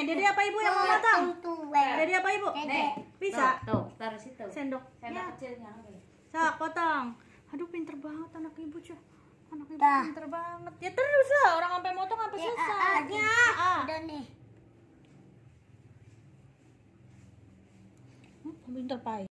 sendoknya. Dede apa ibu yang mau matang? Dede apa ibu? Dede. Bisa. Tuh, taruh situ. Sendok. Sendok ya. kecilnya. Sak, potong. Aduh, pinter banget anak ibu cuy. Anak ibu Dah. pinter banget. Ya terus lah, orang sampai motong sampai ya, selesai. Ah, ah, ya, ah. Udah nih. Hmm, pinter pai.